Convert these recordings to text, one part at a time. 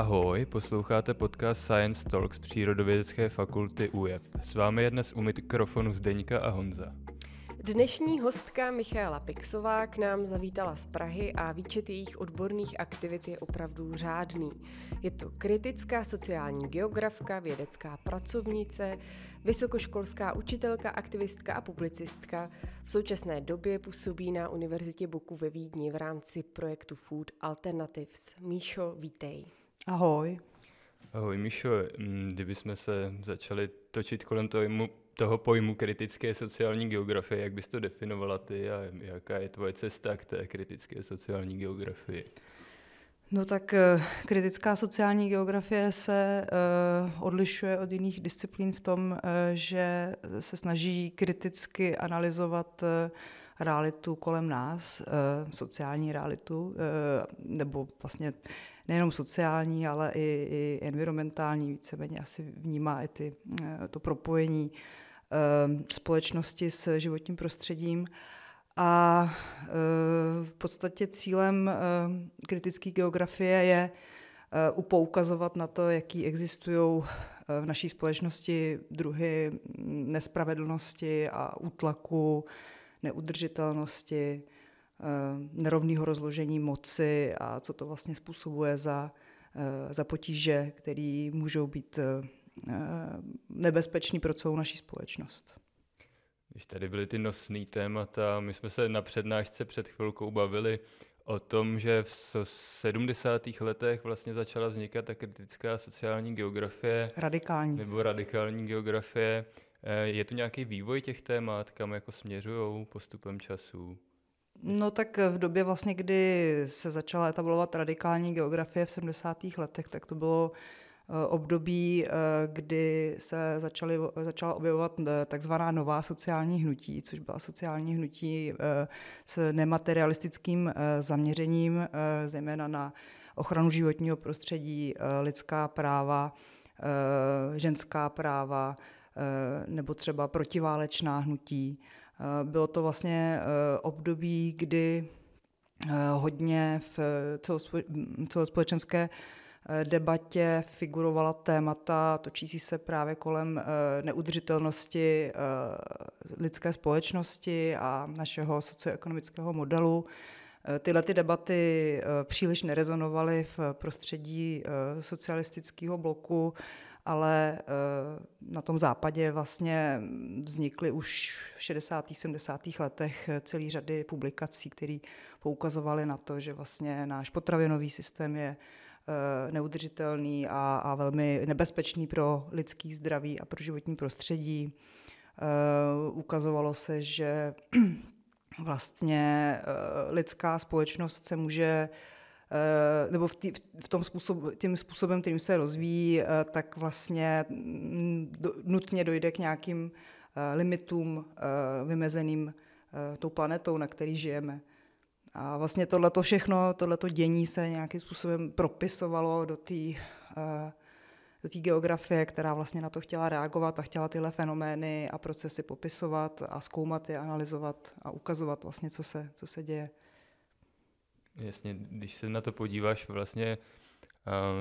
Ahoj, posloucháte podcast Science Talks z Přírodovědecké fakulty UJEP. S vámi je dnes u mikrofonu Zdeňka a Honza. Dnešní hostka Michála Pixová k nám zavítala z Prahy a výčet jejich odborných aktivit je opravdu řádný. Je to kritická sociální geografka, vědecká pracovnice, vysokoškolská učitelka, aktivistka a publicistka. V současné době působí na Univerzitě Boku ve Vídni v rámci projektu Food Alternatives. Míšo, vítej. Ahoj. Ahoj Mišo, mm, Kdybychom se začali točit kolem toho, toho pojmu kritické sociální geografie, jak bys to definovala ty a jaká je tvoje cesta k té kritické sociální geografii? No tak eh, kritická sociální geografie se eh, odlišuje od jiných disciplín v tom, eh, že se snaží kriticky analyzovat realitu kolem nás, sociální realitu, nebo vlastně nejenom sociální, ale i, i environmentální, víceméně asi vnímá i ty, eh, to propojení eh, společnosti s životním prostředím. A eh, v podstatě cílem kritické geografie je upoukazovat na to, jaký existují v naší společnosti druhy nespravedlnosti a útlaku, neudržitelnosti, Eh, nerovného rozložení moci a co to vlastně způsobuje za, eh, za potíže, které můžou být eh, nebezpečný pro celou naši společnost. Když tady byly ty nosné témata, my jsme se na přednášce před chvilkou bavili o tom, že v 70. letech vlastně začala vznikat ta kritická sociální geografie. Radikální. Nebo radikální geografie. Je tu nějaký vývoj těch témat, kam jako směřují postupem času? No tak v době vlastně, kdy se začala etablovat radikální geografie v 70. letech, tak to bylo eh, období, eh, kdy se začaly, začala objevovat eh, takzvaná nová sociální hnutí, což byla sociální hnutí s nematerialistickým zaměřením, zejména na ochranu životního prostředí, lidská práva, ženská práva nebo třeba protiválečná hnutí. Bylo to vlastně eh, období, kdy eh, hodně v celospolečenské eh, debatě figurovala témata točící se právě kolem neudržitelnosti lidské společnosti a našeho socioekonomického modelu. Tyhle ty debaty příliš nerezonovaly v prostředí socialistického bloku ale eh, na tom západě vlastně vznikly už v 60. 70. letech celý řady publikací, které poukazovaly na to, že vlastně náš potravinový systém je eh, neudržitelný a, a velmi nebezpečný pro lidský zdraví a pro životní prostředí. Eh, ukazovalo se, že vlastně lidská společnost se může Eh, nebo v, tý, v tom způsob, tím způsobem, kterým se rozvíjí, eh, tak vlastně mm, do, nutně dojde k nějakým eh, limitům vymezeným tou planetou, na který žijeme. A vlastně tohleto všechno, tohleto dění se nějakým způsobem propisovalo do té do té geografie, která vlastně na to chtěla reagovat a chtěla tyhle fenomény a procesy popisovat a zkoumat je, analyzovat a ukazovat vlastně, co se, co se děje. Jasně, když se na to podíváš vlastně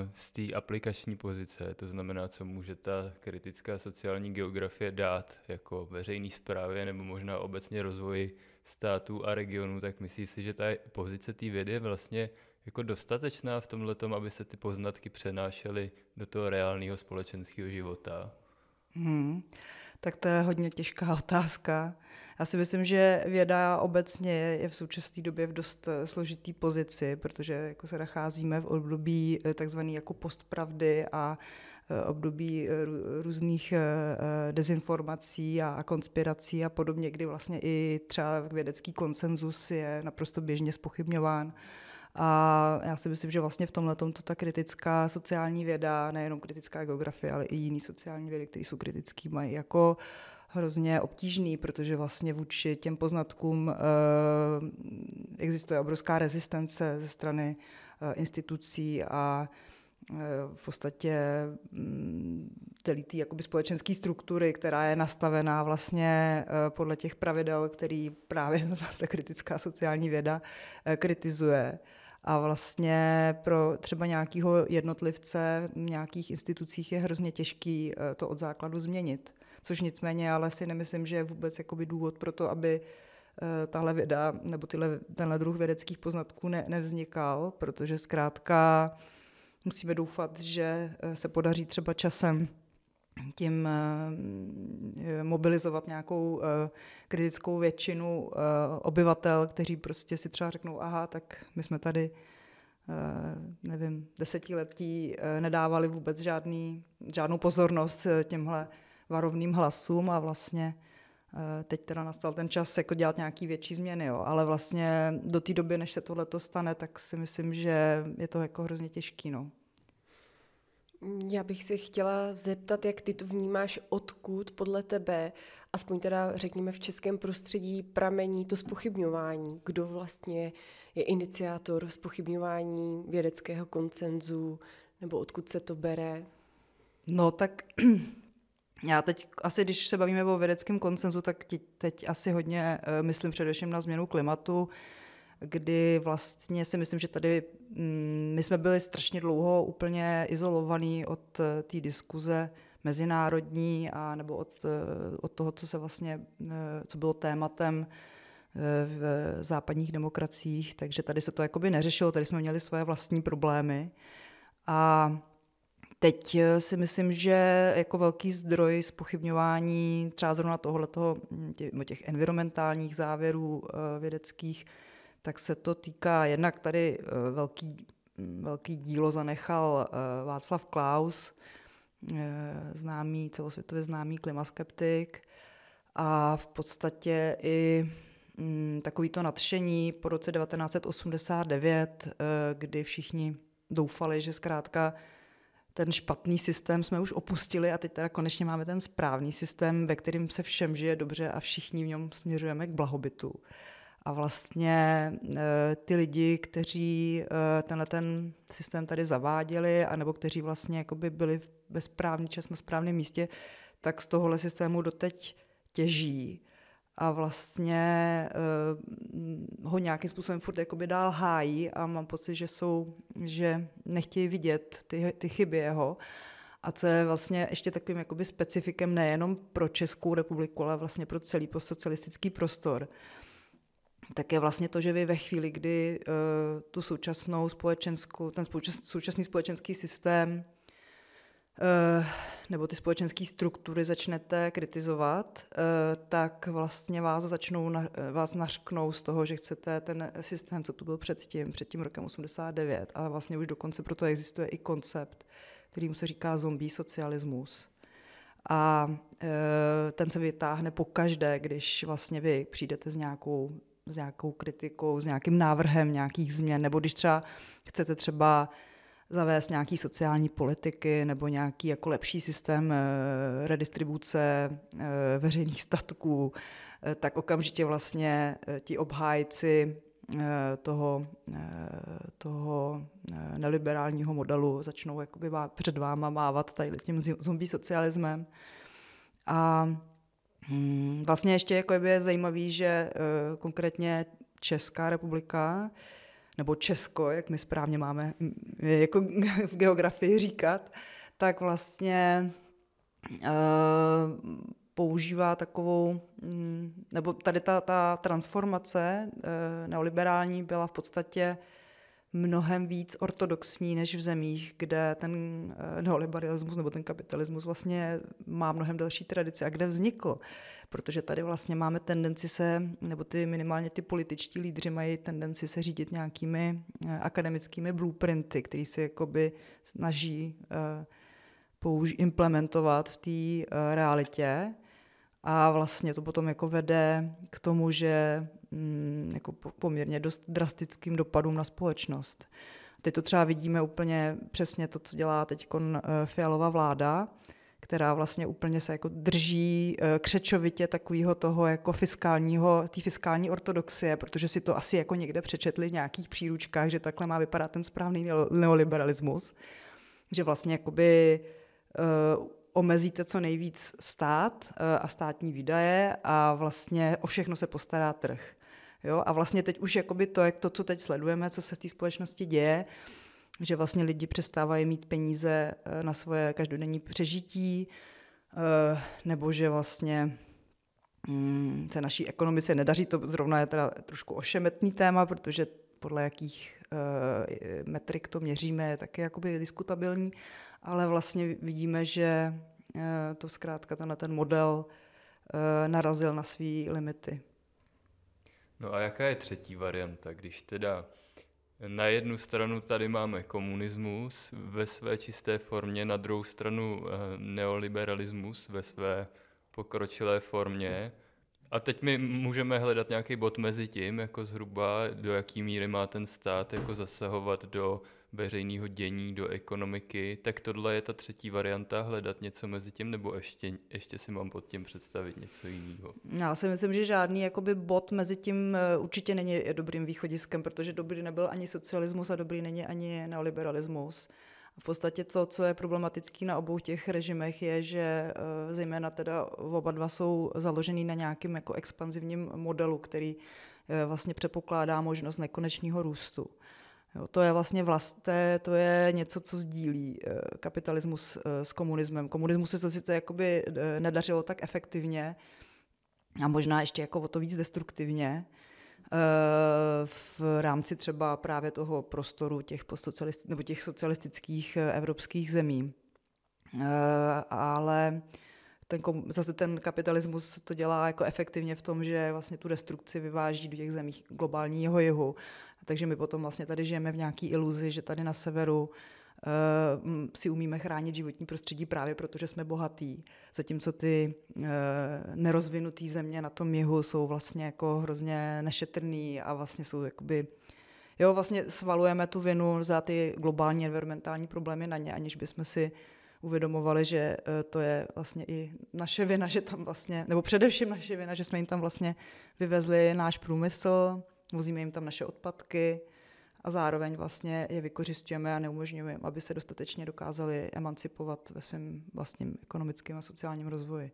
uh, z té aplikační pozice, to znamená, co může ta kritická sociální geografie dát jako veřejný správě nebo možná obecně rozvoji států a regionů, tak myslíš si, že ta pozice té vědy je vlastně jako dostatečná v tomhle, aby se ty poznatky přenášely do toho reálného společenského života? Hmm, tak to je hodně těžká otázka. Já si myslím, že věda obecně je v současné době v dost eh, složitý pozici, protože jako se nacházíme v období eh, takzvané jako postpravdy a eh, období různých dezinformací a konspirací a podobně, kdy vlastně i třeba vědecký konsenzus je naprosto běžně spochybňován. A já si myslím, že vlastně v tomhle to ta kritická sociální věda, nejenom kritická geografie, ale i jiné sociální vědy, které jsou kritické, mají jako uh, hrozně obtížný, protože vlastně vůči těm poznatkům eh, existuje obrovská rezistence ze strany eh, institucí a eh, v podstatě mm, celý té společenské struktury, která je nastavená vlastně podle těch pravidel, který právě ta kritická sociální věda kritizuje. A vlastně pro třeba nějakého jednotlivce v nějakých institucích je hrozně těžký to od základu změnit což nicméně ale si nemyslím, že je vůbec jakoby důvod pro to, aby eh, tahle věda nebo tyhle, tenhle druh vědeckých poznatků ne, nevznikal, protože zkrátka musíme doufat, že eh, se podaří třeba časem tím eh, mobilizovat nějakou kritickou většinu obyvatel, kteří prostě si třeba řeknou, aha, tak my jsme tady nevím, desetiletí nedávali vůbec žádný, žádnou pozornost těmhle varovným hlasům a vlastně eh, teď teda nastal ten čas jako dělat nějaký větší změny, jo. ale vlastně do té doby, než se tohle stane, tak si myslím, že je to jako hrozně těžký. No. Já bych se chtěla zeptat, jak ty to vnímáš, odkud podle tebe, aspoň teda řekněme v českém prostředí, pramení to spochybňování. Kdo vlastně je iniciátor spochybňování vědeckého koncenzu, nebo odkud se to bere? No tak já teď asi, když se bavíme o vědeckém koncenzu, tak teď asi hodně eh, myslím především na změnu klimatu, kdy vlastně si myslím, že tady mm, my jsme byli strašně dlouho úplně izolovaní od eh, té diskuze mezinárodní a nebo od, eh, od toho, co se vlastně, co bylo tématem v západních demokraciích, takže tady se to jakoby neřešilo, tady jsme měli svoje vlastní problémy. A Teď eh, si myslím, že jako velký zdroj spochybňování třeba zrovna tohoto, hm, no, těch environmentálních závěrů eh, vědeckých, tak se to týká jednak tady eh, velký, hm, velký dílo zanechal Václav Klaus, známý, celosvětově známý klimaskeptik a v podstatě i hm, takovýto nadšení po roce 1989, kdy všichni doufali, že zkrátka ten špatný systém jsme už opustili a teď teda konečně máme ten správný systém, ve kterým se všem žije dobře a všichni v něm směřujeme k blahobytu. A vlastně eh, ty lidi, kteří eh, tenhle ten systém tady zaváděli, anebo kteří vlastně jakoby byli ve správný čas na správném místě, tak z tohohle systému doteď těží a vlastně uh, ho nějakým způsobem furt jakoby dál hájí a mám pocit, že jsou, že nechtějí vidět ty, ty chyby jeho. A co je vlastně ještě takovým jakoby specifikem nejenom pro Českou republiku, ale vlastně pro celý postsocialistický prostor, tak je vlastně to, že vy ve chvíli, kdy uh, tu současnou společenskou, ten současný společenský systém Eh, nebo ty společenské struktury začnete kritizovat, eh, tak vlastně vás začnou, eh, vás nařknou z toho, že chcete ten systém, co tu byl předtím, před tím rokem 89. A vlastně už dokonce proto existuje i koncept, mu se říká zombie socialismus. A ten se vytáhne po každé, když vlastně vy přijdete s nějakou s nějakou kritikou, s nějakým návrhem nějakých změn, nebo když třeba chcete třeba zavést nějaký sociální politiky nebo nějaký jako lepší systém eh, redistribuce eh, veřejných statků, eh, tak okamžitě vlastně ti obhájci toho, toho neliberálního modelu začnou jakoby před váma mávat tady tím zombie socialismem. A hm, vlastně ještě jako je zajímavý, že konkrétně Česká republika nebo Česko, jak my správně máme mm, jako v geografii říkat, tak vlastně e, používá takovou, mm, nebo tady ta, ta transformace e, neoliberální byla v podstatě mnohem víc ortodoxní než v zemích, kde ten eh, neoliberalismus nebo ten kapitalismus vlastně má mnohem další tradice, a kde vznikl. Protože tady vlastně máme tendenci se, nebo ty minimálně ty političtí lídři mají tendenci se řídit nějakými eh, akademickými blueprinty, který se jakoby snaží eh, použ- implementovat v té realitě. A vlastně to potom jako vede k tomu, že mm, jako poměrně dost drastickým dopadům na společnost. Teď to třeba vidíme úplně přesně to, co dělá teď eh, Fialová vláda, která vlastně úplně se jako drží eh, křečovitě takového toho jako fiskálního, tý fiskální ortodoxie, protože si to asi jako někde přečetli v nějakých příručkách, že takhle má vypadat ten správný neoliberalismus, že vlastně jakoby uh, omezíte co nejvíc stát a státní výdaje a vlastně o všechno se postará trh. Jo? A vlastně teď už jakoby to, jak to, co teď sledujeme, co se v té společnosti děje, že vlastně lidi přestávají mít peníze eh, na svoje každodenní přežití, eh, nebo že vlastně mm, se naší ekonomice nedaří, to zrovna je teda trošku ošemetný téma, protože podle jakých eh, metrik to měříme, je taky jakoby diskutabilní, ale vlastně vidíme, že to zkrátka ten model narazil na své limity. No a jaká je třetí varianta, když teda na jednu stranu tady máme komunismus ve své čisté formě, na druhou stranu eh, neoliberalismus ve své pokročilé formě. A teď my můžeme hledat nějaký bod mezi tím, jako zhruba do jaký míry má ten stát jako zasahovat do veřejného dění do ekonomiky, tak tohle je ta třetí varianta, hledat něco mezi tím, nebo ještě, ještě si mám pod tím představit něco jiného? Já si myslím, že žádný jakoby bod mezi tím eh, určitě není dobrým východiskem, protože dobrý nebyl ani socialismus a dobrý není ani neoliberalismus. V podstatě to, co je problematický na obou těch režimech, je, že eh, zejména teda oba dva jsou založený na nějakém jako expanzivním modelu, který eh, vlastně předpokládá možnost nekonečného růstu. Jo, to je vlastně vlasté, to je něco, co sdílí eh, kapitalismus eh, s komunismem. Komunismus se to sice jakoby eh, nedařilo tak efektivně a možná ještě jako o to víc destruktivně, v rámci třeba právě toho prostoru těch, nebo těch socialistických evropských zemí. Ale ten, zase ten kapitalismus to dělá jako efektivně v tom, že vlastně tu destrukci vyváží do těch zemí globálního jihu a takže my potom vlastně tady žijeme v nějaké iluzi, že tady na severu eh, si umíme chránit životní prostředí právě proto, že jsme bohatí. Zatímco ty eh, nerozvinuté země na tom jihu jsou vlastně jako hrozně nešetrný a vlastně jsou jakoby Jo, vlastně svalujeme tu vinu za ty globální environmentální problémy na ně, aniž bychom si uvědomovali, že eh, to je vlastně i naše vina, že tam vlastně, nebo především naše vina, že jsme jim tam vlastně vyvezli náš průmysl, vozíme jim tam naše odpadky a zároveň vlastně je vykořišťujeme a neumožňujeme, aby se dostatečně dokázali emancipovat ve svém vlastním ekonomickém a sociálním rozvoji.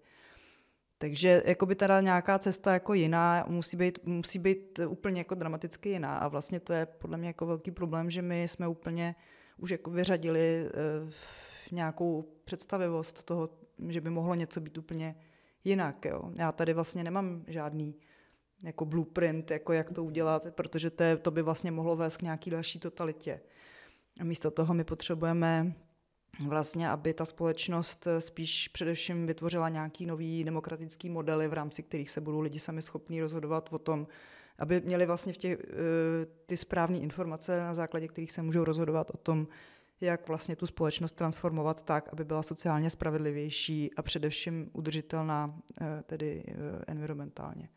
Takže jako by teda nějaká cesta jako jiná musí být, musí být úplně jako dramaticky jiná a vlastně to je podle mě jako velký problém, že my jsme úplně už jako vyřadili uh, nějakou představivost toho, že by mohlo něco být úplně jinak. Jo. Já tady vlastně nemám žádný jako blueprint, jako jak to udělat, protože to, to by vlastně mohlo vést k nějaký další totalitě. A místo toho my potřebujeme vlastně, aby ta společnost eh, spíš především vytvořila nějaký nový demokratický modely, v rámci kterých se budou lidi sami schopní rozhodovat o tom, aby měli vlastně v těch, eh, ty správné informace, na základě kterých se můžou rozhodovat o tom, jak vlastně tu společnost transformovat tak, aby byla sociálně spravedlivější a především udržitelná eh, tedy environmentálně.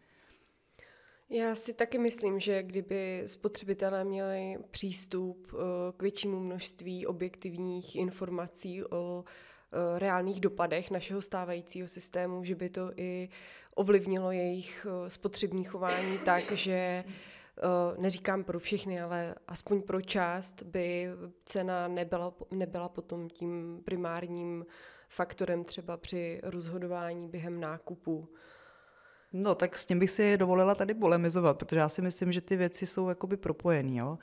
Já si taky myslím, že kdyby spotřebitelé měli přístup eh, k většímu množství objektivních informací o eh, reálných dopadech našeho stávajícího systému, že by to i ovlivnilo jejich eh, spotřební chování tak, že neříkám pro všechny, ale aspoň pro část by cena nebyla, nebyla potom tím primárním faktorem třeba při rozhodování během nákupu. No tak s tím bych si dovolila tady polemizovat, protože já si myslím, že ty věci jsou jakoby propojený, jo.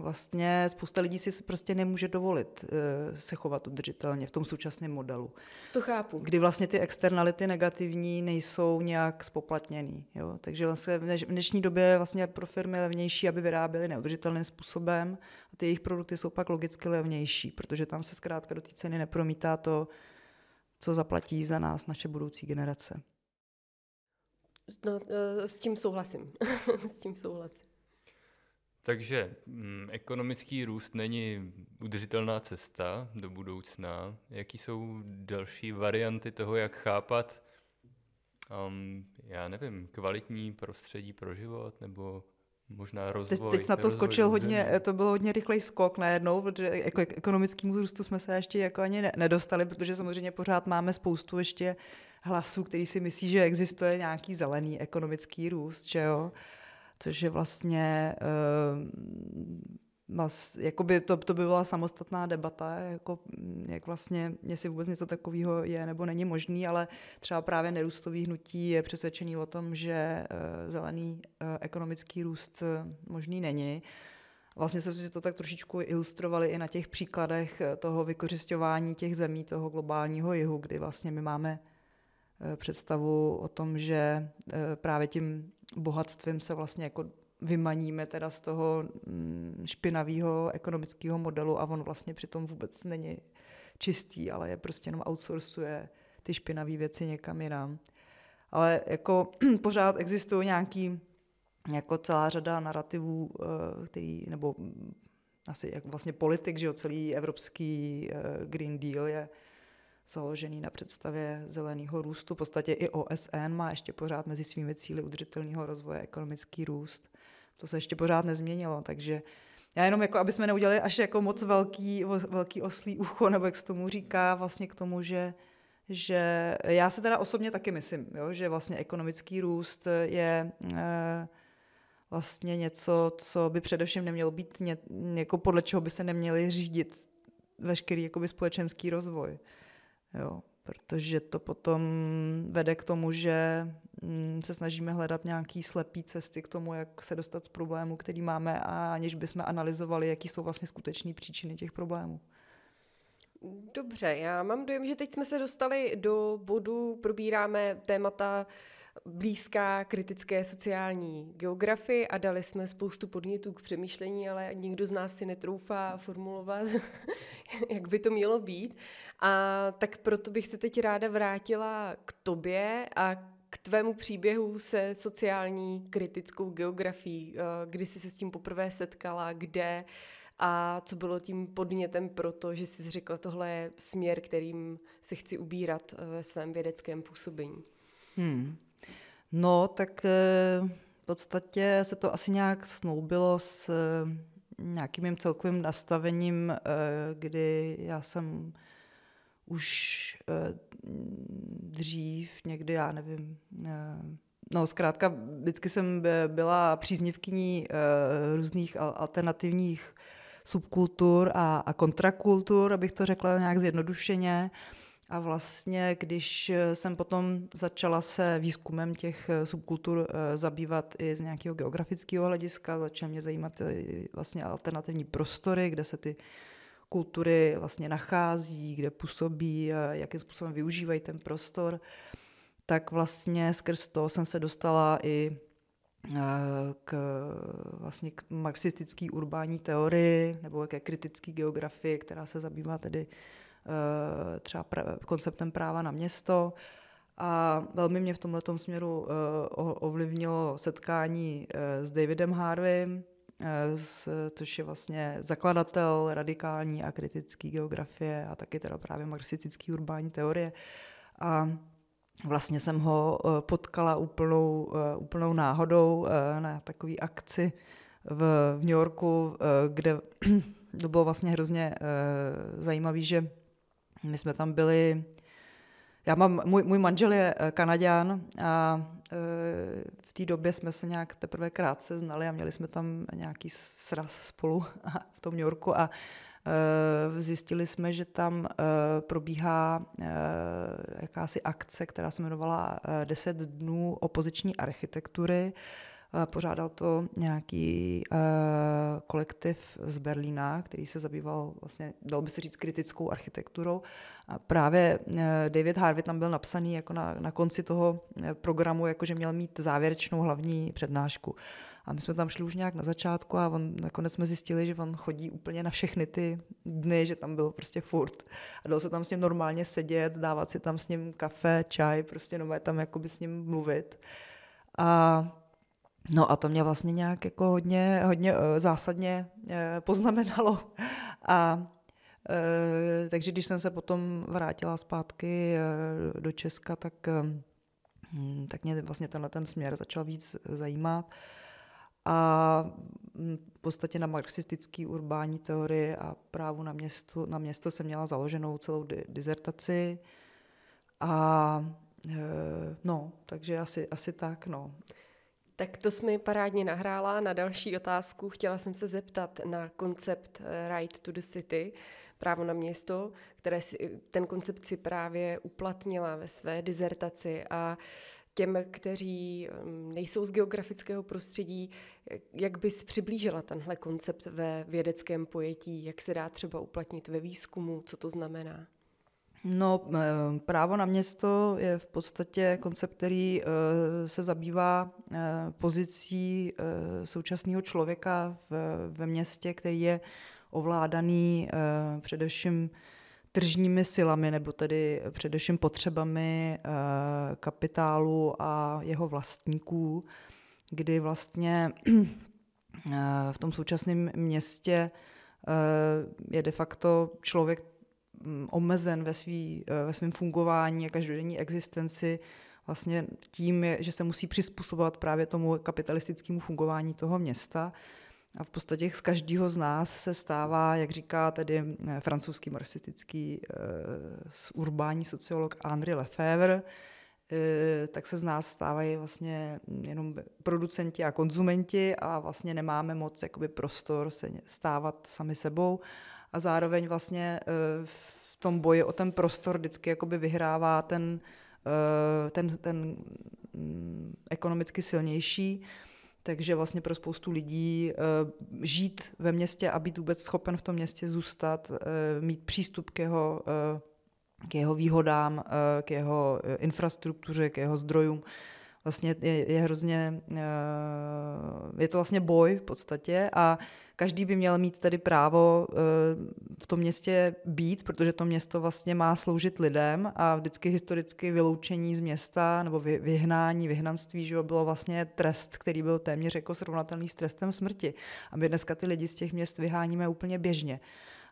Vlastně spousta lidí si prostě nemůže dovolit eh, se chovat udržitelně v tom současném modelu. To chápu. Kdy vlastně ty externality negativní nejsou nějak spoplatněný. Jo? Takže vlastně v dnešní době je vlastně pro firmy levnější, aby vyráběly neudržitelným způsobem a ty jejich produkty jsou pak logicky levnější, protože tam se zkrátka do té ceny nepromítá to, co zaplatí za nás naše budoucí generace. No, eh, s tím souhlasím. s tím souhlasím. Takže m, mm, ekonomický růst není udržitelná cesta do budoucna. Jaký jsou další varianty toho, jak chápat, um, já nevím, kvalitní prostředí pro život nebo možná rozvoj. Teď, teď na to skočil hodně, země. to bylo hodně rychlej skok najednou, protože jako ekonomickému růstu jsme se ještě jako ani nedostali, protože samozřejmě pořád máme spoustu ještě uh, hlasů, který si myslí, že existuje nějaký zelený ekonomický růst, že jo? což je vlastně uh, mas, jakoby to, to by byla samostatná debata, jako, mm, jak vlastně, jestli vůbec něco takového je nebo není možný, ale třeba právě nerůstový hnutí je přesvědčený o tom, že uh, zelený uh, ekonomický růst uh, možný není. Vlastně se si to tak trošičku ilustrovali i na těch příkladech toho vykořišťování těch zemí toho globálního jihu, kdy vlastně my máme Eh, představu o tom, že eh, právě tím bohatstvím se vlastně jako vymaníme teda z toho mm, špinavého ekonomického modelu a on vlastně přitom vůbec není čistý, ale je prostě jenom outsourcuje ty špinavé věci někam jinam. Ale jako pořád existují nějaký, jako celá řada narrativů, eh, který, nebo asi jako vlastně politik, že jo, celý evropský Green Deal je založený na představě zeleného růstu. V podstatě i OSN má ještě pořád mezi svými cíly udržitelného rozvoje ekonomický růst. To se ještě pořád nezměnilo, takže já jenom, jako, aby jsme neudělali až jako moc velký, velký oslý ucho, nebo jak se tomu říká, vlastně k tomu, že že já se teda osobně taky myslím, jo, že vlastně ekonomický růst je e, vlastně něco, co by především nemělo být, ně, jako podle čeho by se neměli řídit veškerý jakoby, společenský rozvoj. Jo, protože to potom vede k tomu, že mm, se snažíme hledat nějaký slepý cesty k tomu, jak se dostat z problémů, který máme, a aniž bychom analyzovali, jaký jsou vlastně skutečné příčiny těch problémů. Dobře, já mám dojem, že teď jsme se dostali do bodu, probíráme témata blízká kritické sociální geografii a dali jsme spoustu podnětů k přemýšlení, ale nikdo z nás si netroufá formulovat, jak by to mělo být. A tak proto bych se teď ráda vrátila k tobě a k tvému příběhu se sociální kritickou geografií, eh, kdy jsi se s tím poprvé setkala, kde a co bylo tím podnětem pro to, že jsi řekla, tohle je směr, kterým se chci ubírat eh, ve svém vědeckém působení. Hmm. No, tak eh, v podstatě se to asi nějak snoubilo s eh, nějakým mým celkovým nastavením, eh, kdy já jsem už dřív, někdy, já nevím, No, zkrátka, vždycky jsem byla příznivkyní různých alternativních subkultur a, kontrakultur, abych to řekla nějak zjednodušeně. A vlastně, když eh, jsem potom začala se výzkumem těch eh, subkultur eh, zabývat i z nějakého geografického hlediska, začaly mě zajímat vlastně alternativní prostory, kde se ty kultury vlastně nachází, kde působí, jakým způsobem využívají ten prostor, tak vlastně skrz to jsem se dostala i k, vlastně k marxistické urbání teorii nebo ke kritické geografii, která se zabývá tedy Eh, třeba pr- konceptem práva na město. A velmi mě v tomto směru eh, ovlivnilo setkání eh, s Davidem Harveym, což je vlastně zakladatel radikální a kritické geografie a taky teda právě marxistické urbání teorie. A vlastně jsem ho potkala úplnou, úplnou náhodou na takové akci v, v New Yorku, kde to bylo vlastně hrozně zajímavé, že my jsme tam byli, já mám, můj, můj manžel je eh, Kanaďan a eh, v té době jsme se nějak teprve krátce znali a měli jsme tam nějaký sraz spolu v tom New Yorku a eh, zjistili jsme, že tam probíhá jakási akce, která se jmenovala 10 dnů opoziční architektury Eh, pořádal to nějaký eh, kolektiv z Berlína, který se zabýval vlastně, dalo by se říct, kritickou architekturou. A právě eh, David Harvey tam byl napsaný jako na, na konci toho programu, jakože měl mít závěrečnou hlavní přednášku. A my jsme tam šli už nějak na začátku a on, nakonec jsme zjistili, že on chodí úplně na všechny ty dny, že tam byl prostě furt. A dalo se tam s ním normálně sedět, dávat si tam s ním kafe, čaj, prostě no, tam jakoby s ním mluvit. A No a to mě vlastně nějak jako hodně, hodně eh, zásadně eh, poznamenalo. A eh, takže když jsem se potom vrátila zpátky do Česka, tak, hm, tak mě vlastně tenhle ten směr začal víc zajímat. A hm, v podstatě na marxistické urbání teorie a právu na, město, na město jsem měla založenou celou di- dizertaci. A no, takže asi, asi tak, no. Tak to jsi mi parádně nahrála na další otázku. Chtěla jsem se zeptat na koncept eh, Right to the City, právo na město, které si, ten koncept si právě uplatnila ve své dizertaci a těm, kteří mm, nejsou z geografického prostředí, jak bys přiblížila tenhle koncept ve vědeckém pojetí, jak se dá třeba uplatnit ve výzkumu, co to znamená? No, eh, právo na město je v podstatě koncept, který eh, se zabývá eh, pozicí současného člověka ve městě, který je ovládaný především tržními silami, nebo tedy především potřebami kapitálu a jeho vlastníků, kdy vlastně v tom současném městě je de facto člověk Mm, omezen ve, svý, eh, ve svém fungování a každodenní existenci vlastně tím, že se musí přizpůsobovat právě tomu kapitalistickému fungování toho města. A v podstatě z každého z nás se stává, jak říká tedy eh, francouzský marxistický uh, urbání sociolog André Lefebvre, tak se z nás stávají vlastně jenom producenti a konzumenti a vlastně nemáme moc jakoby prostor se stávat sami sebou a zároveň vlastně eh, v tom boji o ten prostor vždycky jakoby vyhrává ten, eh, ten, ten mm, ekonomicky silnější. Takže vlastně pro spoustu lidí eh, žít ve městě a být vůbec schopen v tom městě zůstat, mít přístup k jeho, k jeho výhodám, k jeho infrastruktuře, k jeho zdrojům, vlastně je, je hrozně, je to vlastně boj v podstatě a každý by měl mít tady právo eh, v tom městě být, protože to město vlastně má sloužit lidem a vždycky historicky vyloučení z města nebo vyhnání, vyhnanství, že bylo vlastně trest, který byl téměř jako srovnatelný s trestem smrti. A my dneska ty lidi z těch měst vyháníme úplně běžně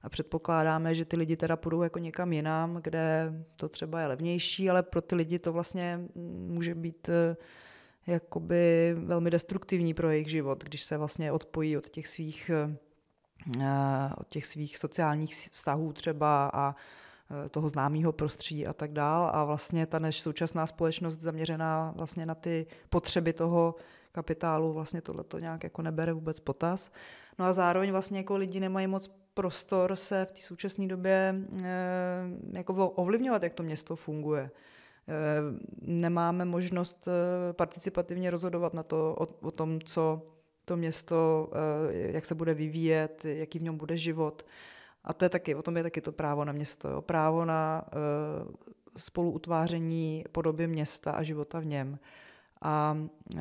a předpokládáme, že ty lidi teda půjdou jako někam jinam, kde to třeba je levnější, ale pro ty lidi to vlastně může být eh, jakoby velmi destruktivní pro jejich život, když se vlastně odpojí od těch svých, eh, od těch svých sociálních vztahů třeba a eh, toho známého prostředí a tak dál. A vlastně ta než současná společnost zaměřená vlastně na ty potřeby toho kapitálu vlastně tohle to nějak jako nebere vůbec potaz. No a zároveň vlastně jako lidi nemají moc prostor se v té současné době eh, jako ovlivňovat, jak to město funguje nemáme možnost eh, participativně rozhodovat na to, o, o tom, co to město, eh, jak se bude vyvíjet, jaký v něm bude život. A to je taky, o tom je taky to právo na město, jo? právo na uh, spoluutváření podoby města a života v něm. A e,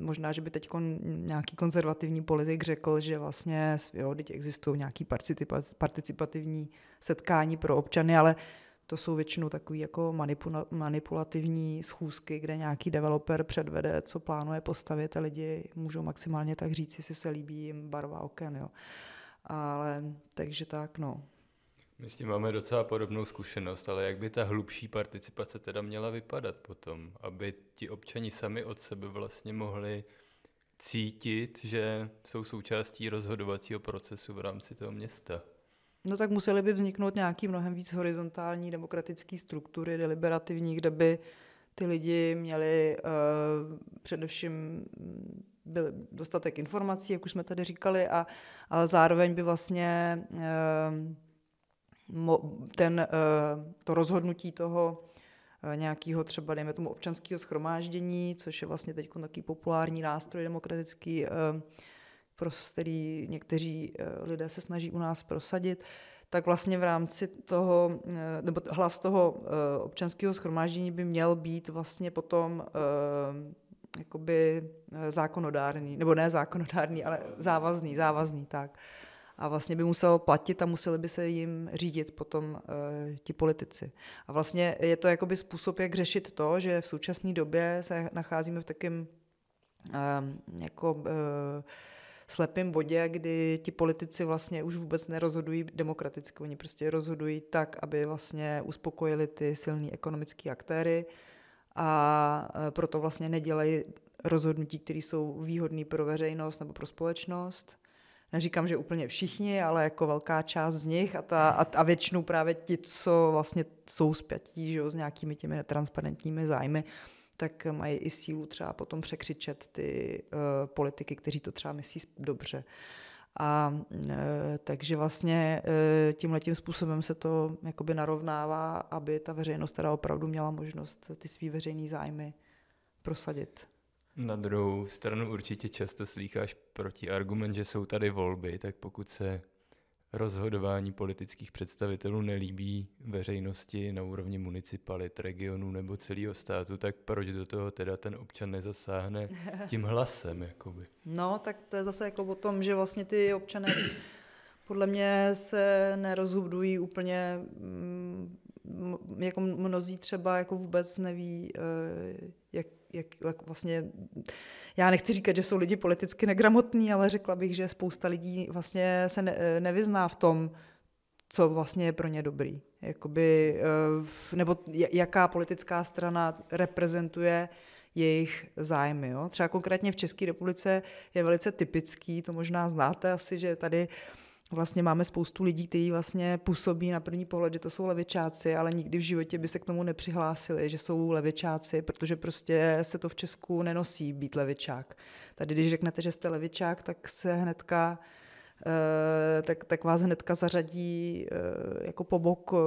možná, že by teď nějaký konzervativní politik řekl, že vlastně jo, teď existují nějaké participativní setkání pro občany, ale to jsou většinou takové jako manipula- manipulativní schůzky, kde nějaký developer předvede, co plánuje postavit a lidi můžou maximálně tak říct, jestli se líbí jim barva oken. Jo. Ale takže tak, no. My s tím máme docela podobnou zkušenost, ale jak by ta hlubší participace teda měla vypadat potom, aby ti občani sami od sebe vlastně mohli cítit, že jsou součástí rozhodovacího procesu v rámci toho města? No tak museli by vzniknout nějaký mnohem víc horizontální demokratické struktury, deliberativní, kde by ty lidi měli uh, především mm, byl dostatek informací, jak už jsme tady říkali, a, ale zároveň by vlastně uh, mo, ten, uh, to rozhodnutí toho uh, nějakého třeba, dejme tomu, občanského schromáždění, což je vlastně teď takový populární nástroj demokratický, uh, který někteří eh, lidé se snaží u nás prosadit, tak vlastně v rámci toho, eh, nebo hlas toho eh, občanského schromáždění by měl být vlastně potom jakoby zákonodárný, nebo ne zákonodárný, ale závazný, závazný, tak. A vlastně by musel platit a museli by se jim řídit potom ti politici. A vlastně je to jakoby způsob, jak řešit to, že v současné době se nacházíme v takém jako slepém bodě, kdy ti politici vlastně už vůbec nerozhodují demokraticky, oni prostě rozhodují tak, aby vlastně uspokojili ty silní ekonomické aktéry a e, proto vlastně nedělají rozhodnutí, které jsou výhodné pro veřejnost nebo pro společnost neříkám, že úplně všichni, ale jako velká část z nich a, ta, a, a většinou právě ti, co vlastně jsou zpětí že jo, s nějakými těmi netransparentními zájmy, tak mají i sílu třeba potom překřičet ty e, politiky, kteří to třeba myslí dobře. A e, takže vlastně e, tímhletím způsobem se to jakoby narovnává, aby ta veřejnost teda opravdu měla možnost ty svý veřejný zájmy prosadit. Na druhou stranu určitě často slýcháš protiargument, že jsou tady volby, tak pokud se rozhodování politických představitelů nelíbí veřejnosti na úrovni municipalit, regionů nebo celého státu, tak proč do toho teda ten občan nezasáhne tím hlasem? Jakoby? No, tak to je zase jako o tom, že vlastně ty občané podle mě se nerozhodují úplně, mm, jako mnozí třeba jako vůbec neví, eh, jak jak, jak vlastně, já nechci říkat, že jsou lidi politicky negramotní, ale řekla bych, že spousta lidí vlastně se ne, eh, nevyzná v tom, co vlastně je pro ně dobrý. Jakoby, eh, nebo jaká politická strana reprezentuje jejich zájmy. Jo? Třeba konkrétně v České republice je velice typický, to možná znáte asi, že tady uh, vlastně máme spoustu lidí, kteří vlastně působí na první pohled, že to jsou levičáci, ale nikdy v životě by se k tomu nepřihlásili, že jsou levičáci, protože prostě se to v Česku nenosí být levičák. Tady, když řeknete, že jste levičák, tak se hnedka eh, tak, tak vás hnedka zařadí eh, jako po bok eh,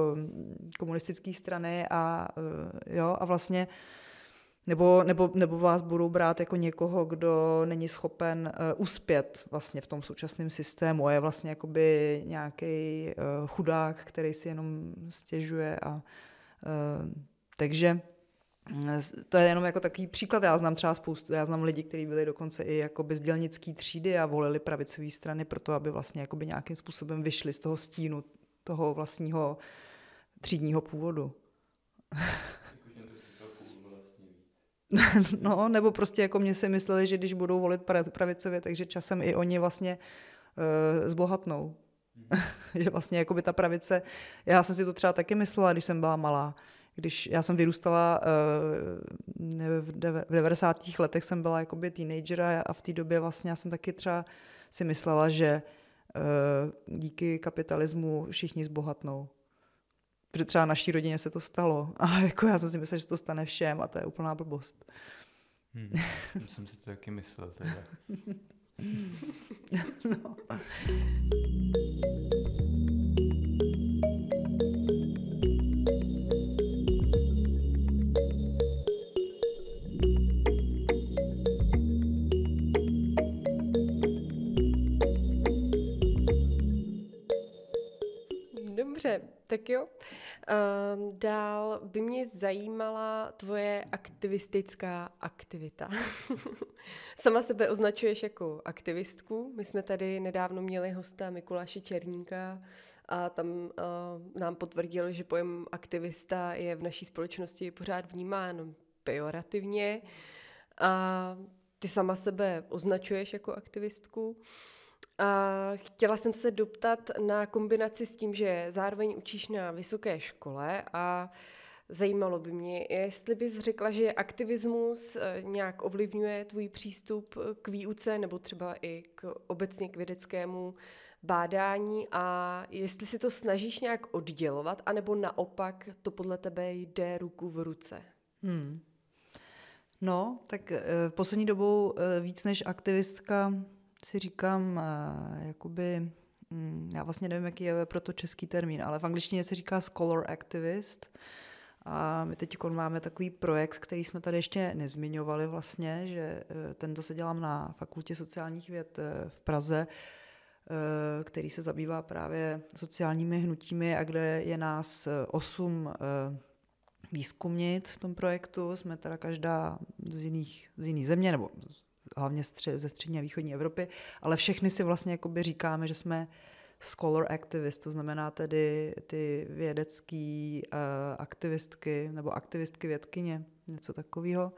komunistické strany a, jo, a vlastně nebo, nebo, nebo vás budou brát jako někoho, kdo není schopen uh, uspět vlastně v tom současném systému a je vlastně jakoby nějaký uh, chudák, který si jenom stěžuje. A, uh, takže to je jenom jako takový příklad. Já znám třeba spoustu, já znám lidi, kteří byli dokonce i jako bezdělnický třídy a volili pravicové strany pro to, aby vlastně jakoby nějakým způsobem vyšli z toho stínu toho vlastního třídního původu. no, nebo prostě jako mě si mysleli, že když budou volit pravicově, takže časem i oni vlastně uh, zbohatnou. že vlastně jako by ta pravice, já jsem si to třeba taky myslela, když jsem byla malá, když já jsem vyrůstala eh, v 90. letech, jsem byla jakoby teenager a v té době vlastně já jsem taky třeba si myslela, že eh, díky kapitalismu všichni zbohatnou. Protože třeba naší rodině se to stalo, ale jako já jsem si myslela, že to stane všem a to je úplná blbost. Hmm, jsem si to taky myslel teda. no. Tak jo. Um, dál by mě zajímala tvoje aktivistická aktivita. Sama sebe označuješ jako aktivistku. My jsme tady nedávno měli hosta Mikuláše Černíka a tam uh, nám potvrdil, že pojem aktivista je v naší společnosti pořád vnímán pejorativně. A ty sama sebe označuješ jako aktivistku. Uh, a chtěla jsem se doptat na kombinaci s tím, že zároveň učíš na vysoké škole a zajímalo by mě, jestli bys řekla, že aktivismus eh, nějak ovlivňuje tvůj přístup eh, k výuce nebo třeba i k obecně k vědeckému bádání a jestli si to snažíš nějak oddělovat, anebo naopak to podle tebe jde ruku v ruce. Hmm. No, tak v eh, poslední dobou víc než aktivistka si říkám, eh, jakoby, mm, já vlastně nevím, jaký je proto český termín, ale v angličtině se říká scholar activist. A my teď máme takový projekt, který jsme tady ještě nezmiňovali vlastně, že eh, ten zase dělám na Fakultě sociálních věd eh, v Praze, který se zabývá právě sociálními hnutími a kde je nás osm výzkumnic v tom projektu. Jsme teda každá z, jiných, z jiný země nebo hlavně stři, ze střední a východní Evropy, ale všechny si vlastně jakoby říkáme, že jsme scholar activist, to znamená tedy ty vědecký uh, aktivistky nebo aktivistky vědkyně, něco takového.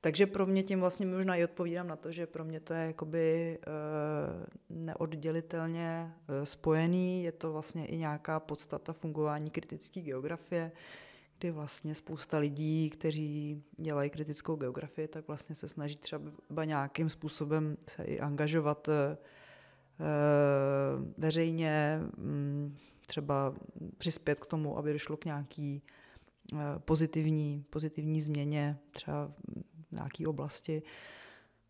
Takže pro mě tím vlastně možná i odpovídám na to, že pro mě to je jakoby uh, neoddělitelně uh, spojený, je to vlastně i nějaká podstata fungování kritické geografie, uh, kdy vlastně spousta lidí, kteří dělají kritickou geografii, tak vlastně se snaží třeba nějakým způsobem se i angažovat eh, eh, veřejně, mm, třeba přispět k tomu, aby došlo k nějaký eh, pozitivní, pozitivní změně třeba v nějaké oblasti.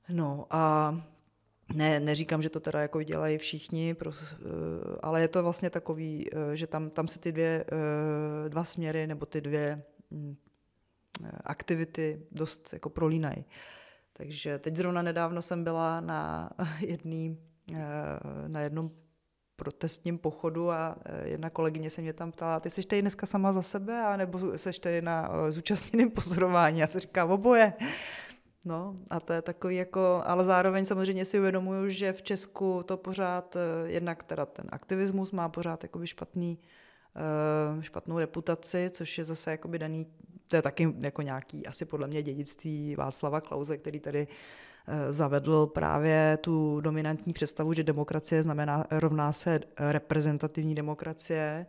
No a ne, neříkám, že to teda jako dělají všichni, eh, ale je to vlastně takový, eh, že tam, tam se ty dvě, eh, dva směry nebo ty dvě hm, aktivity dost jako prolínají. Takže teď zrovna nedávno jsem byla na, jedný, na jednom protestním pochodu a jedna kolegyně se mě tam ptala, ty jsi tady dneska sama za sebe, anebo jsi tady na zúčastněném pozorování? Já se říkám oboje. No a to je takový jako, ale zároveň samozřejmě si uvědomuju, že v Česku to pořád, eh, jednak teda ten aktivismus má pořád jakoby špatný, eh, špatnou reputaci, což je zase jakoby daný, to je taky jako nějaký asi podle mě dědictví Václava Klauze, který tady eh, zavedl právě tu dominantní představu, že demokracie znamená rovná se reprezentativní demokracie,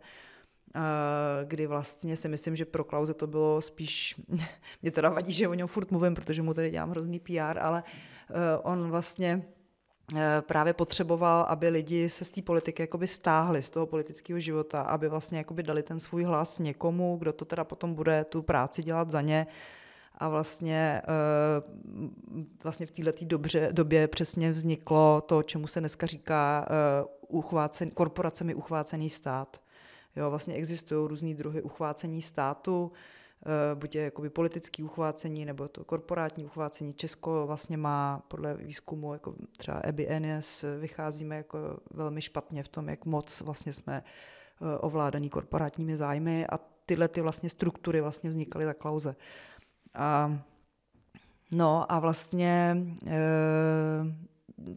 kdy vlastně si myslím, že pro Klauze to bylo spíš, mě teda vadí, že o něm furt mluvím, protože mu tady dělám hrozný PR, ale eh, on vlastně eh, právě potřeboval, aby lidi se z té politiky jakoby stáhli z toho politického života, aby vlastně jakoby dali ten svůj hlas někomu, kdo to teda potom bude tu práci dělat za ně a vlastně, eh, vlastně v této dobře, době přesně vzniklo to, čemu se dneska říká uchvácen, korporacemi uchvácený stát. Jo, vlastně existují různé druhy uchvácení státu, eh, buď je jakoby politický uchvácení, nebo to korporátní uchvácení. Česko vlastně má podle výzkumu jako třeba EBNS, vycházíme jako velmi špatně v tom, jak moc vlastně jsme eh, ovládaní korporátními zájmy a tyhle ty vlastně struktury vlastně vznikaly za klauze. A, no a vlastně e,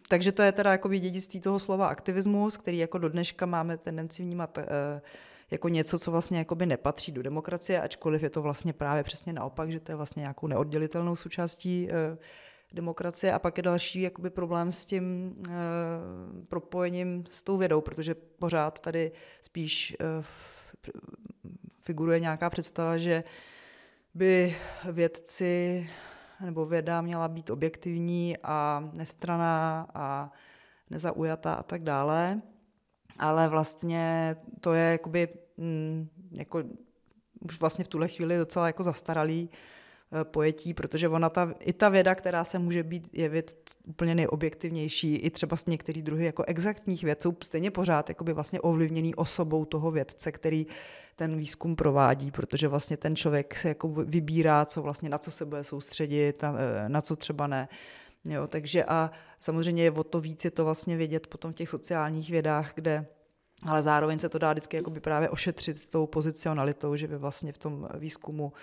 takže to je teda jako dědictví toho slova aktivismus, který jako do dneška máme tendenci vnímat e, jako něco, co vlastně jakoby nepatří do demokracie, ačkoliv je to vlastně právě přesně naopak, že to je vlastně nějakou neoddělitelnou součástí eh, demokracie. A pak je další jakoby problém s tím eh, propojením s tou vědou, protože pořád tady spíš eh, figuruje nějaká představa, že by vědci nebo věda měla být objektivní a nestraná a nezaujatá a tak dále. Ale vlastně to je jakoby mm, jako už vlastně v tuhle chvíli docela jako zastaralý eh, pojetí, protože ona ta, i ta věda, která se může být jevit úplně nejobjektivnější, i třeba s některý druhy jako exaktních věd, jsou stejně pořád vlastně ovlivněný osobou toho vědce, který ten výzkum provádí, protože vlastně ten člověk se jako vybírá, co vlastně, na co se bude soustředit, na, eh, na co třeba ne. Jo, takže a samozřejmě o to víc je to vlastně vědět potom v těch sociálních vědách, kde ale zároveň se to dá vždycky jakoby právě ošetřit tou pozicionalitou, že vy vlastně v tom výzkumu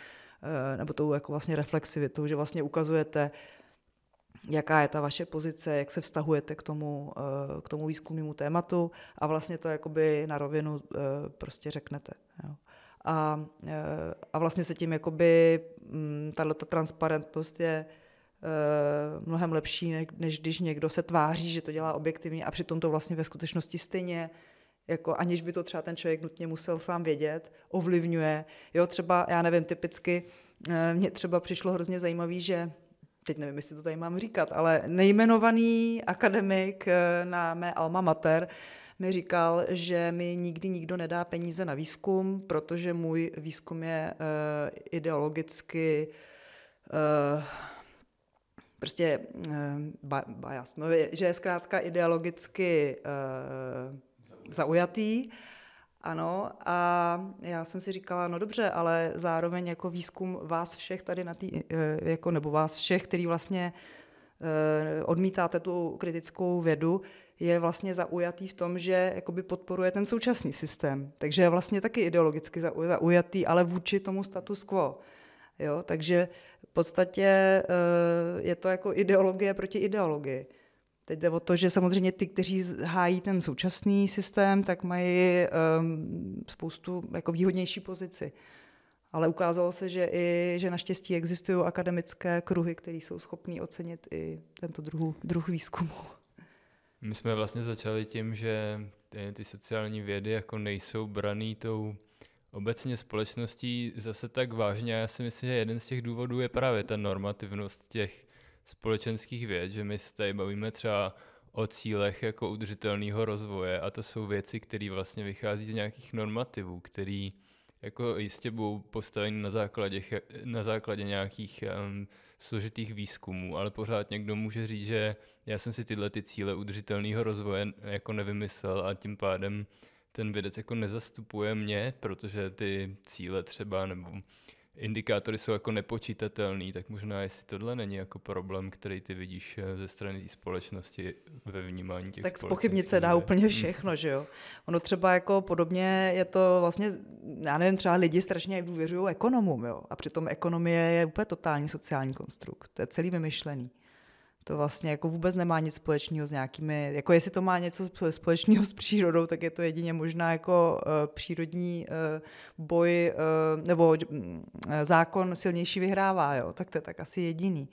eh, nebo tou jako vlastně reflexivitou, že vlastně ukazujete, jaká je ta vaše pozice, jak se vztahujete k tomu, eh, k tomu výzkumnému tématu a vlastně to jakoby na rovinu eh, prostě řeknete. Jo. A, a vlastně se tím jakoby mm, tato transparentnost je mnohem lepší, než když někdo se tváří, že to dělá objektivně a přitom to vlastně ve skutečnosti stejně jako aniž by to třeba ten člověk nutně musel sám vědět, ovlivňuje. Jo, třeba, já nevím, typicky eh, mně třeba přišlo hrozně zajímavé, že teď nevím, jestli to tady mám říkat, ale nejmenovaný akademik eh, na mé alma mater mi říkal, že mi nikdy nikdo nedá peníze na výzkum, protože můj výzkum je uh, ideologicky uh, prostě uh, ba, jasno, že je zkrátka ideologicky uh, zaujatý. Ano, a já jsem si říkala, no dobře, ale zároveň jako výzkum vás všech tady na tý, e, jako, nebo vás všech, který vlastně e, odmítáte tu kritickou vědu, je vlastně zaujatý v tom, že jakoby podporuje ten současný systém. Takže je vlastně taky ideologicky zaujatý, ale vůči tomu status quo. Jo? Takže v podstatě e, je to jako ideologie proti ideologii. Teď jde o to, že samozřejmě ty, kteří hájí ten současný systém, tak mají um, spoustu jako výhodnější pozici. Ale ukázalo se, že i že naštěstí existují akademické kruhy, které jsou schopné ocenit i tento druh druh výzkumu. My jsme vlastně začali tím, že ty, eh, ty sociální vědy jako nejsou braný tou obecně společností zase tak vážně. Já si myslím, že jeden z těch důvodů je právě ta normativnost těch společenských věd, že my se tady bavíme třeba o cílech jako udržitelného rozvoje a to jsou věci, které vlastně vychází z nějakých normativů, které jako jistě budou postaveny na základě, na základě nějakých um, složitých výzkumů, ale pořád někdo může říct, že já jsem si tyhle ty cíle udržitelného rozvoje jako nevymyslel a tím pádem ten vědec jako nezastupuje mě, protože ty cíle třeba nebo indikátory jsou jako nepočítatelný, tak možná jestli tohle není jako problém, který ty vidíš eh, ze strany té společnosti ve vnímání těch Tak spochybnit se dá úplně hmm. všechno, že jo. Ono třeba jako podobně je to vlastně, já nevím, třeba lidi strašně důvěřují ekonomům, jo. A přitom ekonomie je úplně totální sociální konstrukt. To je celý vymyšlený. To vlastně jako vůbec nemá nic společného s nějakými, jako jestli to má něco společného s přírodou, tak je to jedině možná jako uh, přírodní uh, boj, uh, nebo mm, zákon silnější vyhrává, jo? tak to je tak asi jediný.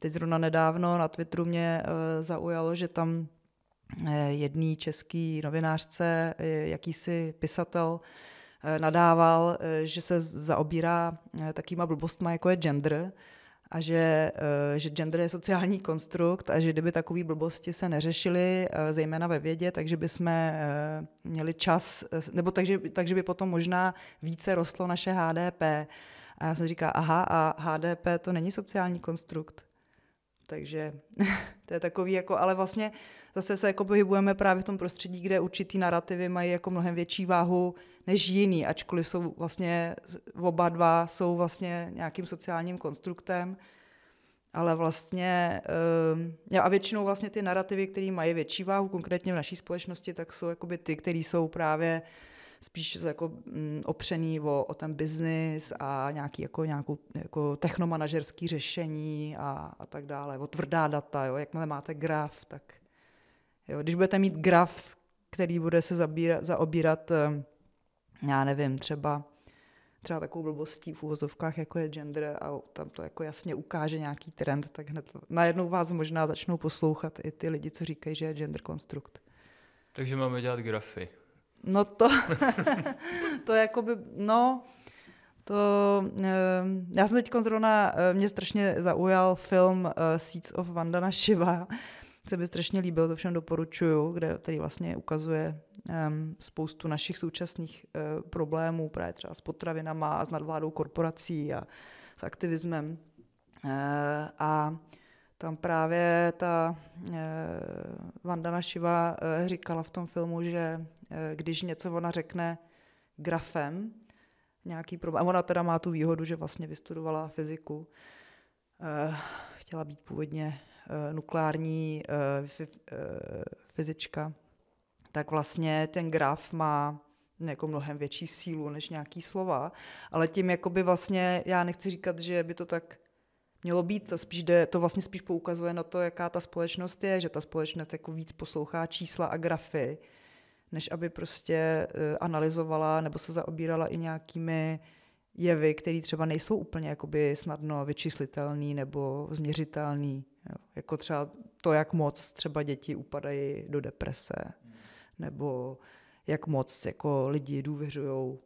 Teď zrovna nedávno na Twitteru mě zaujalo, že tam jedný český novinářce, jakýsi pisatel, nadával, že se zaobírá takýma blbostma, jako je gender, a že, eh, že gender je sociální konstrukt a že kdyby takové blbosti se neřešily, eh, zejména ve vědě, takže by jsme eh, měli čas, nebo takže, takže by potom možná více rostlo naše HDP. A já jsem říká, aha, a HDP to není sociální konstrukt. Takže to je takový, jako, ale vlastně zase se jako pohybujeme právě v tom prostředí, kde určitý narrativy mají jako mnohem větší váhu než jiný, ačkoliv jsou vlastně, oba dva jsou vlastně nějakým sociálním konstruktem, ale vlastně, eh, a většinou vlastně ty narrativy, které mají větší váhu, konkrétně v naší společnosti, tak jsou jakoby ty, které jsou právě spíš jako mm, opřený o, o ten biznis a nějaký jako, nějakou, jako technomanažerský řešení a, a tak dále, o tvrdá data, jo. jakmile máte graf, tak jo. když budete mít graf, který bude se zabíra, zaobírat eh, já nevím, třeba třeba takovou blbostí v úvozovkách, jako je gender a tam to jako jasně ukáže nějaký trend, tak hned najednou vás možná začnou poslouchat i ty lidi, co říkají, že je gender konstrukt. Takže máme dělat grafy. No to, to jako by, no, to, ehm, já jsem teď zrovna, eh, mě strašně zaujal film eh, Seeds of Vandana Shiva, se mi strašně líbil, to všem doporučuju, kde tady vlastně ukazuje um, spoustu našich současných uh, problémů, právě třeba s potravinama a s nadvládou korporací a s aktivismem. Uh, a tam právě ta uh, Vandana Shiva uh, říkala v tom filmu, že uh, když něco ona řekne grafem, nějaký problém, ona teda má tu výhodu, že vlastně vystudovala fyziku, uh, chtěla být původně Eh, nukleární eh, eh, fyzička, tak vlastně ten graf má jako mnohem větší sílu než nějaký slova, ale tím jakoby vlastně, já nechci říkat, že by to tak mělo být, to, spíš jde, to vlastně spíš poukazuje na to, jaká ta společnost je, že ta společnost jako víc poslouchá čísla a grafy, než aby prostě analyzovala nebo se zaobírala i nějakými uh, jevy, které třeba nejsou úplně jakoby snadno vyčíslitelné nebo změřitelné, Jako třeba to, jak moc třeba děti upadají do deprese, nebo jak moc jako lidi důvěřují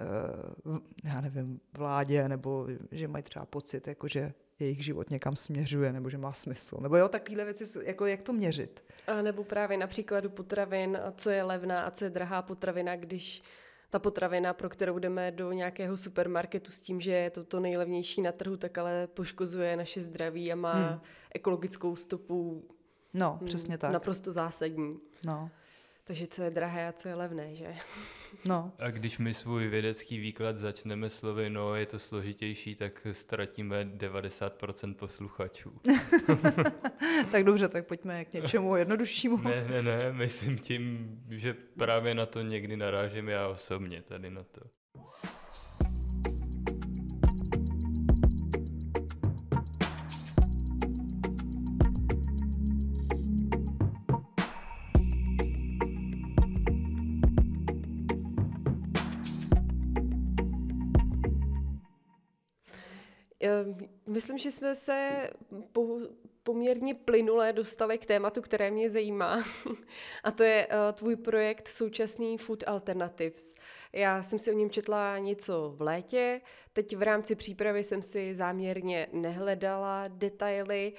eh, já nevím, vládě, nebo že mají třeba pocit, jako že jejich život někam směřuje, nebo že má smysl. Nebo jo, takovéhle věci, jako jak to měřit. A eh, nebo právě na příkladu potravin, co je levná a co je drahá potravina, když ta potravina, pro kterou jdeme do nějakého supermarketu s tím, že je to to nejlevnější na trhu, tak ale poškozuje naše zdraví a má hmm. ekologickou stopu No, hmm, přesně tak. Naprosto zásadní. No. Takže co je drahé a co je levné, že? No. A když my svůj vědecký výklad začneme slovy, no je to složitější, tak ztratíme 90% posluchačů. tak dobře, tak pojďme k něčemu jednoduššímu. Ne, ne, ne, myslím tím, že právě na to někdy narážím já osobně tady na to. Myslím, že jsme se po, poměrně plynule dostali k tématu, které mě zajímá. A to je uh, tvůj projekt Současný Food Alternatives. Já jsem si o něm četla něco v létě. Teď v rámci přípravy jsem si záměrně nehledala detaily.